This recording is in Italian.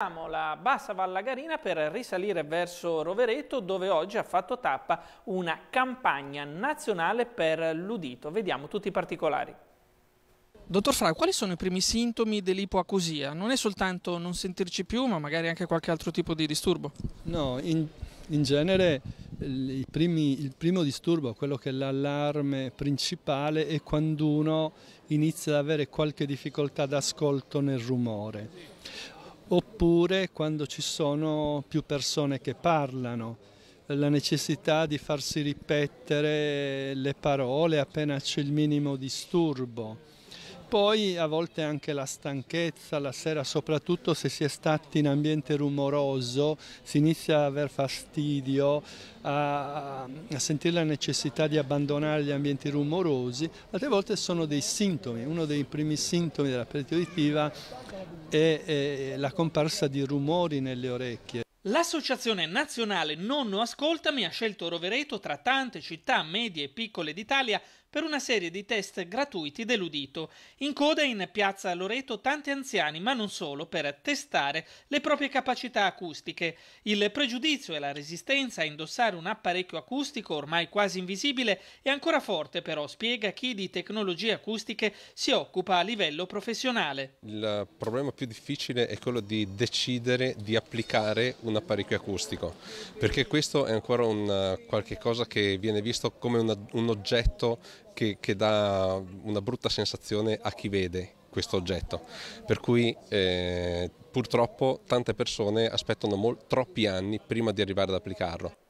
Siamo la bassa Vallagarina per risalire verso Rovereto dove oggi ha fatto tappa una campagna nazionale per l'udito. Vediamo tutti i particolari. Dottor Fra, quali sono i primi sintomi dell'ipoacusia? Non è soltanto non sentirci più, ma magari anche qualche altro tipo di disturbo? No, in, in genere il, primi, il primo disturbo, quello che è l'allarme principale, è quando uno inizia ad avere qualche difficoltà d'ascolto nel rumore oppure quando ci sono più persone che parlano la necessità di farsi ripetere le parole appena c'è il minimo disturbo poi a volte anche la stanchezza, la sera soprattutto se si è stati in ambiente rumoroso, si inizia a aver fastidio, a, a sentire la necessità di abbandonare gli ambienti rumorosi, altre volte sono dei sintomi, uno dei primi sintomi della perdita uditiva è, è la comparsa di rumori nelle orecchie. L'associazione nazionale Nonno Ascoltami ha scelto Rovereto tra tante città medie e piccole d'Italia per una serie di test gratuiti dell'udito. In coda in piazza Loreto tanti anziani, ma non solo, per testare le proprie capacità acustiche. Il pregiudizio e la resistenza a indossare un apparecchio acustico ormai quasi invisibile è ancora forte, però spiega chi di tecnologie acustiche si occupa a livello professionale. Il problema più difficile è quello di decidere di applicare un apparecchio acustico, perché questo è ancora un, eh, qualche cosa che viene visto come una, un oggetto che, che dà una brutta sensazione a chi vede questo oggetto. Per cui eh, purtroppo tante persone aspettano troppi anni prima di arrivare ad applicarlo.